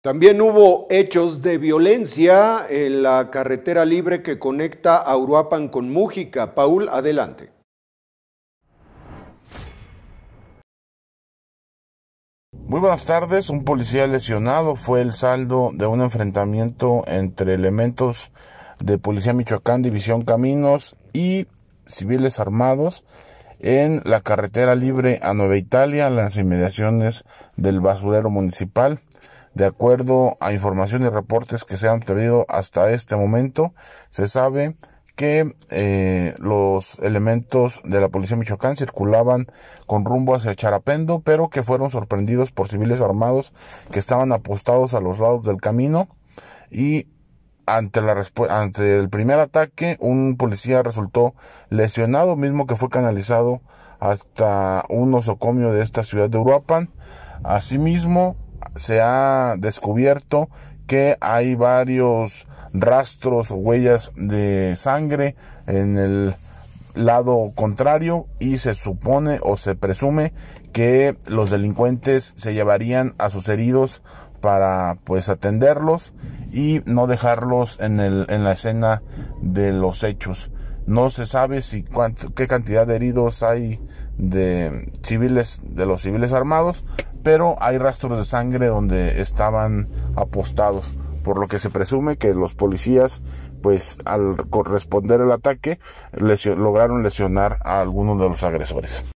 También hubo hechos de violencia en la carretera libre que conecta a Uruapan con Mújica. Paul, adelante. Muy buenas tardes, un policía lesionado fue el saldo de un enfrentamiento entre elementos de Policía Michoacán, División Caminos y civiles armados en la carretera libre a Nueva Italia, las inmediaciones del basurero municipal. De acuerdo a información y reportes que se han tenido hasta este momento, se sabe que eh, los elementos de la policía Michoacán circulaban con rumbo hacia Charapendo, pero que fueron sorprendidos por civiles armados que estaban apostados a los lados del camino y ante, la ante el primer ataque un policía resultó lesionado, mismo que fue canalizado hasta un nosocomio de esta ciudad de Uruapan. Asimismo, se ha descubierto que hay varios rastros o huellas de sangre en el lado contrario y se supone o se presume que los delincuentes se llevarían a sus heridos para pues atenderlos y no dejarlos en, en la escena de los hechos. No se sabe si cuánto, qué cantidad de heridos hay de civiles, de los civiles armados, pero hay rastros de sangre donde estaban apostados, por lo que se presume que los policías, pues al corresponder el ataque, lograron lesionar a algunos de los agresores.